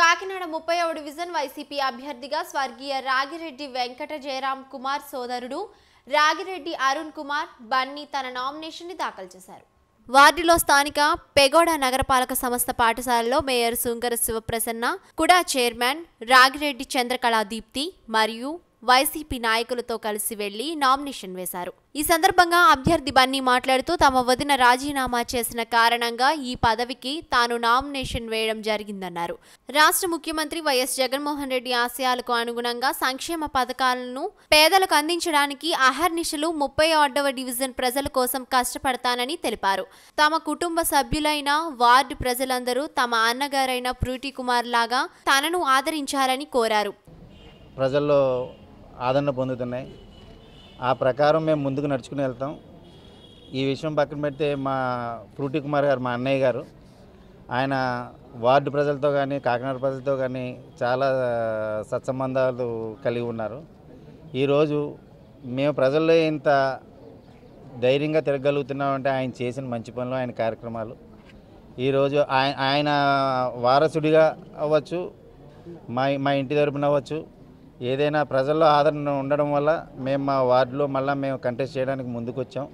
కాకినాడ ముప్పై ముప్పైవ division YCP అభ్యర్థిగా స్వర్గీయ రాగిరెడ్డి వెంకట జయరాం కుమార్ సోదరుడు రాగిరెడ్డి అరుణ్ కుమార్ బన్నీ తన నామినేషన్ని దాఖలు చేశారు వార్డులో స్థానిక పెగోడ నగరపాలక సంస్థ పాఠశాలలో మేయర్ శుంకర శివప్రసన్న కుడా చైర్మన్ రాగిరెడ్డి చంద్రకళా దీప్తి మరియు వైసీపీ నాయకులతో కలిసి వెళ్లి నామినేషన్ వేశారు ఈ సందర్భంగా అభ్యర్థి బన్నీ మాట్లాడుతూ తమ వదిన రాజీనామా చేసిన కారణంగా ఈ పదవికి తాను నామినేషన్ వేయడం జరిగిందన్నారు రాష్ట్ర ముఖ్యమంత్రి వైఎస్ జగన్మోహన్ రెడ్డి ఆశయాలకు అనుగుణంగా సంక్షేమ పథకాలను పేదలకు అందించడానికి అహర్నిశలు ముప్పై ఆడవ డివిజన్ ప్రజల కోసం కష్టపడతానని తెలిపారు తమ కుటుంబ సభ్యులైన వార్డు ప్రజలందరూ తమ అన్నగారైన ప్రూటి కుమార్ లాగా తనను ఆదరించాలని కోరారు ప్రజల్లో ఆదరణ పొందుతున్నాయి ఆ ప్రకారం మేము ముందుకు నడుచుకుని వెళ్తాం ఈ విషయం పక్కన పెడితే మా ఫ్రూటి కుమార్ గారు మా అన్నయ్య గారు ఆయన వార్డు ప్రజలతో కానీ కాకినాడ ప్రజలతో కానీ చాలా సత్సంబంధాలు కలిగి ఉన్నారు ఈరోజు మేము ప్రజల్లో ఇంత ధైర్యంగా తిరగలుగుతున్నామంటే ఆయన చేసిన మంచి పనులు ఆయన కార్యక్రమాలు ఈరోజు ఆయన ఆయన వారసుడిగా అవ్వచ్చు మా మా ఇంటి తరపున అవ్వచ్చు ఏదైనా ప్రజల్లో ఆదరణ ఉండడం వల్ల మేము మా వార్డులో మళ్ళీ మేము కంటెస్ట్ చేయడానికి ముందుకొచ్చాం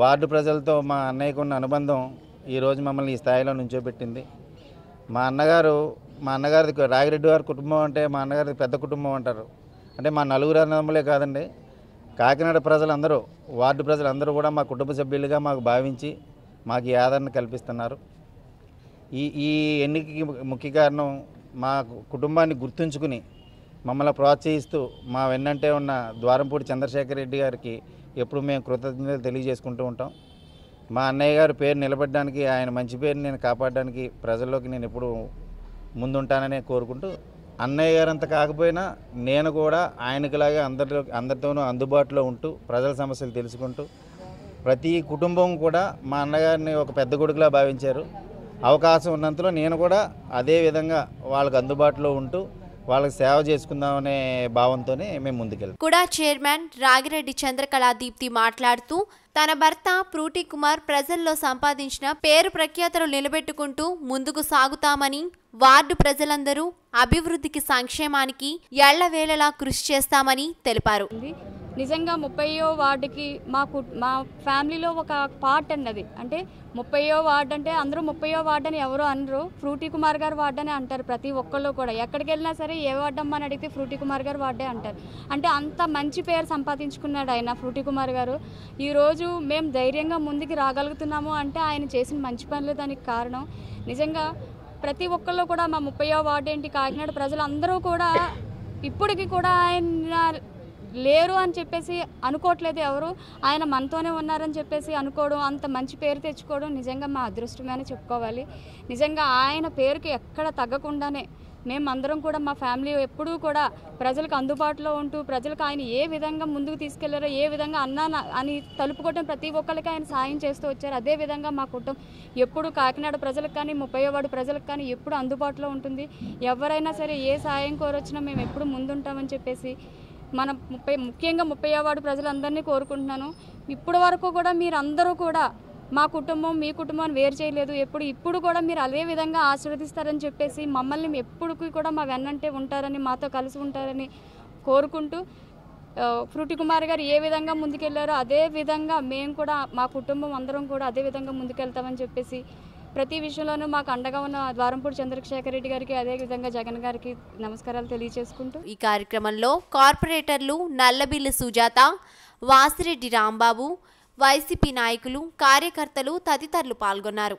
వార్డు ప్రజలతో మా అన్నయ్యకు ఉన్న అనుబంధం ఈరోజు మమ్మల్ని ఈ స్థాయిలో నుంచోబెట్టింది మా అన్నగారు మా అన్నగారి రాగిరెడ్డి గారి కుటుంబం అంటే మా అన్నగారి పెద్ద కుటుంబం అంటారు అంటే మా నలుగురు అన్నములే కాదండి కాకినాడ ప్రజలందరూ వార్డు ప్రజలందరూ కూడా మా కుటుంబ సభ్యులుగా మాకు భావించి మాకు ఈ ఆదరణ కల్పిస్తున్నారు ఈ ఈ ఎన్నికకి ముఖ్య కారణం మా కుటుంబాన్ని గుర్తుంచుకుని మమ్మల్ని ప్రోత్సహిస్తూ మా వెన్నంటే ఉన్న ద్వారంపూడి చంద్రశేఖర రెడ్డి గారికి ఎప్పుడు మేము కృతజ్ఞతలు తెలియజేసుకుంటూ ఉంటాం మా అన్నయ్య గారి పేరు నిలబడడానికి ఆయన మంచి పేరు నేను కాపాడడానికి ప్రజల్లోకి నేను ఎప్పుడు ముందుంటాననే కోరుకుంటూ అన్నయ్య గారంత కాకపోయినా నేను కూడా ఆయనకులాగే అందరిలో అందరితోనూ అందుబాటులో ఉంటూ ప్రజల సమస్యలు తెలుసుకుంటూ ప్రతి కుటుంబం కూడా మా అన్నగారిని ఒక పెద్ద కొడుకులా భావించారు అవకాశం ఉన్నంతలో నేను కూడా అదే విధంగా వాళ్ళకు అందుబాటులో ఉంటూ వాళ్ళకి సేవ చేసుకుందామనే భావంతోనే మేము ముందుకెళ్ళాం కూడా చైర్మన్ రాగిరెడ్డి చంద్రకళా దీప్తి మాట్లాడుతూ తన భర్త ప్రూటి కుమార్ ప్రజల్లో సంపాదించిన పేరు ప్రఖ్యాతలు నిలబెట్టుకుంటూ ముందుకు సాగుతామని వార్డు ప్రజలందరూ అభివృద్ధికి సంక్షేమానికి ఎళ్లవేళలా కృషి చేస్తామని తెలిపారు నిజంగా ముప్పయో వార్డుకి మా మా ఫ్యామిలీలో ఒక పార్ట్ అన్నది అంటే ముప్పయో వార్డు అంటే అందరూ ముప్పయో వార్డు అని ఎవరు అనరు ఫ్రూటీ కుమార్ గారు వార్డు అని అంటారు ప్రతి ఒక్కళ్ళు కూడా ఎక్కడికి వెళ్ళినా సరే ఏ వార్డు అమ్మని అడిగితే ఫ్రూటీ కుమార్ గారు వార్డే అంటారు అంటే అంత మంచి పేరు సంపాదించుకున్నాడు ఆయన ఫ్రూటీ కుమార్ గారు ఈరోజు మేము ధైర్యంగా ముందుకు రాగలుగుతున్నాము అంటే ఆయన చేసిన మంచి పనులు దానికి కారణం నిజంగా ప్రతి ఒక్కళ్ళు కూడా మా ముప్పయో వార్డు ఏంటి కాకినాడ ప్రజలందరూ కూడా ఇప్పటికి కూడా ఆయన లేరు అని చెప్పేసి అనుకోవట్లేదు ఎవరు ఆయన మనతోనే ఉన్నారని చెప్పేసి అనుకోవడం అంత మంచి పేరు తెచ్చుకోవడం నిజంగా మా అదృష్టమే చెప్పుకోవాలి నిజంగా ఆయన పేరుకి ఎక్కడ తగ్గకుండానే మేమందరం కూడా మా ఫ్యామిలీ ఎప్పుడూ కూడా ప్రజలకు అందుబాటులో ఉంటూ ప్రజలకు ఆయన ఏ విధంగా ముందుకు తీసుకెళ్లారో ఏ విధంగా అన్నా అని తలుపుకోవటం ప్రతి ఒక్కరికి ఆయన సాయం చేస్తూ వచ్చారు అదేవిధంగా మా కుటుంబం ఎప్పుడు కాకినాడ ప్రజలకు కానీ ముప్పైవాడు ప్రజలకు కానీ ఎప్పుడు అందుబాటులో ఉంటుంది ఎవరైనా సరే ఏ సాయం కోరొచ్చినా మేము ఎప్పుడు ముందుంటామని చెప్పేసి మన ముప్పై ముఖ్యంగా ముప్పై వార్డు ప్రజలందరినీ కోరుకుంటున్నాను ఇప్పటి వరకు కూడా మీరందరూ కూడా మా కుటుంబం మీ కుటుంబాన్ని వేరు చేయలేదు ఎప్పుడు ఇప్పుడు కూడా మీరు అదే విధంగా ఆశీర్వదిస్తారని చెప్పేసి మమ్మల్ని ఎప్పుడు కూడా మా వెన్నంటే ఉంటారని మాతో కలిసి ఉంటారని కోరుకుంటూ ఫ్రూటి కుమార్ గారు ఏ విధంగా ముందుకెళ్లారో అదే విధంగా మేము కూడా మా కుటుంబం అందరం కూడా అదే విధంగా ముందుకెళ్తామని చెప్పేసి ప్రతి విషయంలోనూ మాకు అండగా ఉన్న ద్వారంపూడి చంద్రశేఖర రెడ్డి గారికి విధంగా జగన్ గారికి నమస్కారాలు తెలియజేసుకుంటూ ఈ కార్యక్రమంలో కార్పొరేటర్లు నల్లబిల్లి సుజాత వాసిరెడ్డి రాంబాబు వైసీపీ నాయకులు కార్యకర్తలు తదితరులు పాల్గొన్నారు